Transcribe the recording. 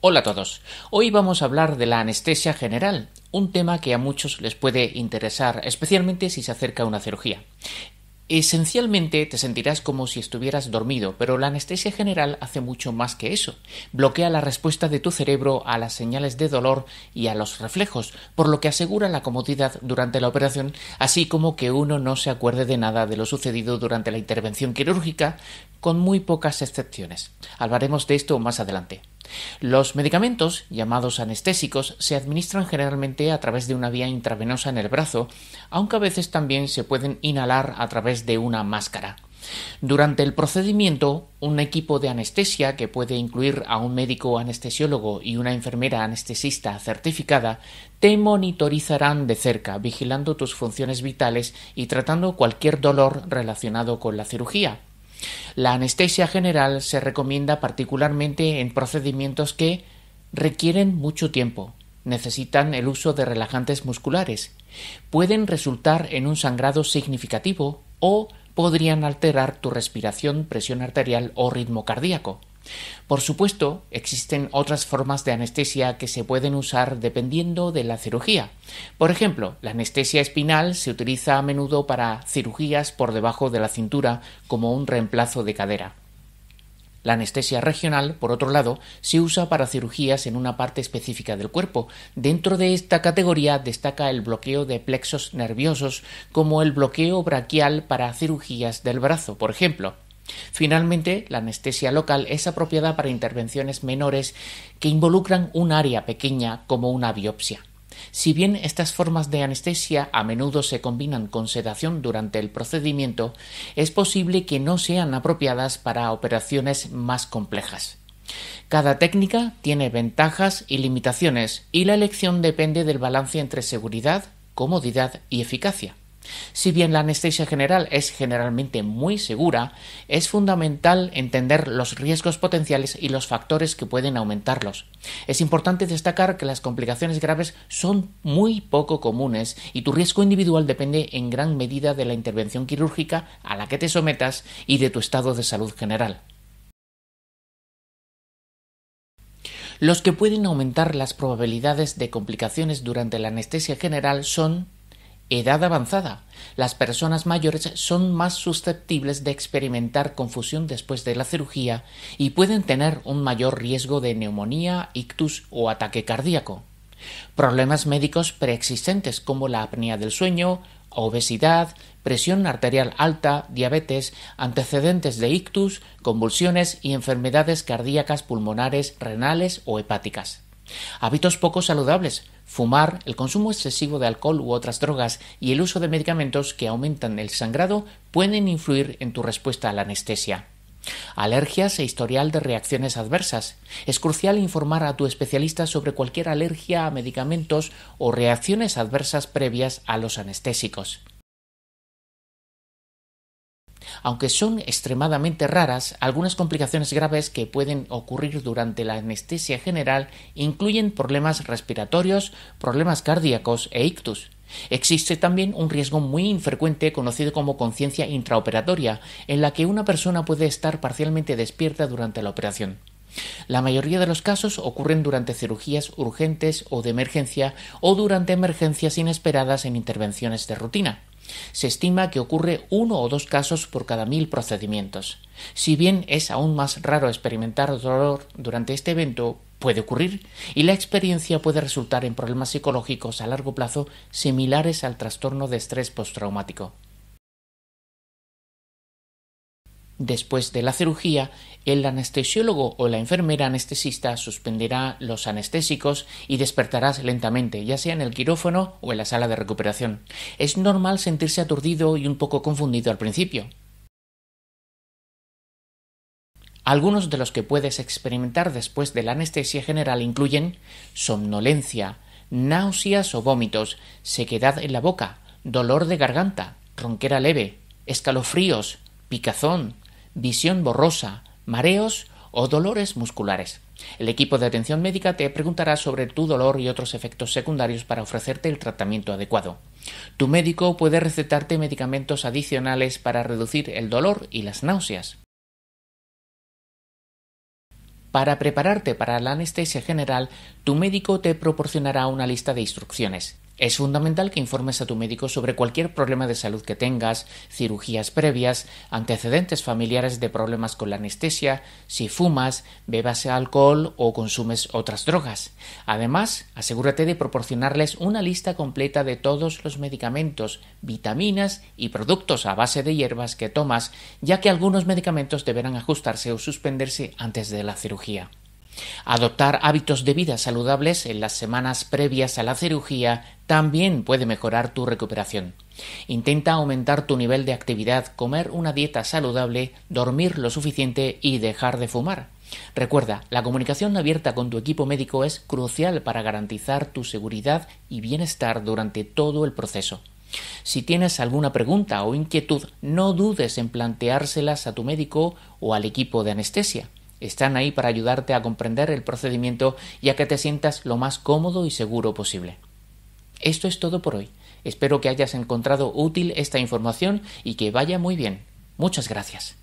Hola a todos. Hoy vamos a hablar de la anestesia general, un tema que a muchos les puede interesar, especialmente si se acerca a una cirugía. Esencialmente te sentirás como si estuvieras dormido, pero la anestesia general hace mucho más que eso. Bloquea la respuesta de tu cerebro a las señales de dolor y a los reflejos, por lo que asegura la comodidad durante la operación, así como que uno no se acuerde de nada de lo sucedido durante la intervención quirúrgica, con muy pocas excepciones. Hablaremos de esto más adelante. Los medicamentos, llamados anestésicos, se administran generalmente a través de una vía intravenosa en el brazo, aunque a veces también se pueden inhalar a través de una máscara. Durante el procedimiento, un equipo de anestesia, que puede incluir a un médico anestesiólogo y una enfermera anestesista certificada, te monitorizarán de cerca, vigilando tus funciones vitales y tratando cualquier dolor relacionado con la cirugía. La anestesia general se recomienda particularmente en procedimientos que requieren mucho tiempo, necesitan el uso de relajantes musculares, pueden resultar en un sangrado significativo o podrían alterar tu respiración, presión arterial o ritmo cardíaco. Por supuesto, existen otras formas de anestesia que se pueden usar dependiendo de la cirugía. Por ejemplo, la anestesia espinal se utiliza a menudo para cirugías por debajo de la cintura como un reemplazo de cadera. La anestesia regional, por otro lado, se usa para cirugías en una parte específica del cuerpo. Dentro de esta categoría destaca el bloqueo de plexos nerviosos como el bloqueo braquial para cirugías del brazo, por ejemplo. Finalmente, la anestesia local es apropiada para intervenciones menores que involucran un área pequeña como una biopsia. Si bien estas formas de anestesia a menudo se combinan con sedación durante el procedimiento, es posible que no sean apropiadas para operaciones más complejas. Cada técnica tiene ventajas y limitaciones, y la elección depende del balance entre seguridad, comodidad y eficacia. Si bien la anestesia general es generalmente muy segura, es fundamental entender los riesgos potenciales y los factores que pueden aumentarlos. Es importante destacar que las complicaciones graves son muy poco comunes y tu riesgo individual depende en gran medida de la intervención quirúrgica a la que te sometas y de tu estado de salud general. Los que pueden aumentar las probabilidades de complicaciones durante la anestesia general son Edad avanzada. Las personas mayores son más susceptibles de experimentar confusión después de la cirugía y pueden tener un mayor riesgo de neumonía, ictus o ataque cardíaco. Problemas médicos preexistentes como la apnea del sueño, obesidad, presión arterial alta, diabetes, antecedentes de ictus, convulsiones y enfermedades cardíacas, pulmonares, renales o hepáticas. Hábitos poco saludables, fumar, el consumo excesivo de alcohol u otras drogas y el uso de medicamentos que aumentan el sangrado pueden influir en tu respuesta a la anestesia. Alergias e historial de reacciones adversas. Es crucial informar a tu especialista sobre cualquier alergia a medicamentos o reacciones adversas previas a los anestésicos. Aunque son extremadamente raras, algunas complicaciones graves que pueden ocurrir durante la anestesia general incluyen problemas respiratorios, problemas cardíacos e ictus. Existe también un riesgo muy infrecuente conocido como conciencia intraoperatoria, en la que una persona puede estar parcialmente despierta durante la operación. La mayoría de los casos ocurren durante cirugías urgentes o de emergencia o durante emergencias inesperadas en intervenciones de rutina. Se estima que ocurre uno o dos casos por cada mil procedimientos. Si bien es aún más raro experimentar dolor durante este evento, puede ocurrir y la experiencia puede resultar en problemas psicológicos a largo plazo similares al trastorno de estrés postraumático. Después de la cirugía, el anestesiólogo o la enfermera anestesista suspenderá los anestésicos y despertarás lentamente, ya sea en el quirófano o en la sala de recuperación. Es normal sentirse aturdido y un poco confundido al principio. Algunos de los que puedes experimentar después de la anestesia general incluyen somnolencia, náuseas o vómitos, sequedad en la boca, dolor de garganta, ronquera leve, escalofríos, picazón, visión borrosa, mareos o dolores musculares. El equipo de atención médica te preguntará sobre tu dolor y otros efectos secundarios para ofrecerte el tratamiento adecuado. Tu médico puede recetarte medicamentos adicionales para reducir el dolor y las náuseas. Para prepararte para la anestesia general, tu médico te proporcionará una lista de instrucciones. Es fundamental que informes a tu médico sobre cualquier problema de salud que tengas, cirugías previas, antecedentes familiares de problemas con la anestesia, si fumas, bebas alcohol o consumes otras drogas. Además, asegúrate de proporcionarles una lista completa de todos los medicamentos, vitaminas y productos a base de hierbas que tomas, ya que algunos medicamentos deberán ajustarse o suspenderse antes de la cirugía. Adoptar hábitos de vida saludables en las semanas previas a la cirugía también puede mejorar tu recuperación. Intenta aumentar tu nivel de actividad, comer una dieta saludable, dormir lo suficiente y dejar de fumar. Recuerda, la comunicación abierta con tu equipo médico es crucial para garantizar tu seguridad y bienestar durante todo el proceso. Si tienes alguna pregunta o inquietud, no dudes en planteárselas a tu médico o al equipo de anestesia. Están ahí para ayudarte a comprender el procedimiento y a que te sientas lo más cómodo y seguro posible. Esto es todo por hoy. Espero que hayas encontrado útil esta información y que vaya muy bien. Muchas gracias.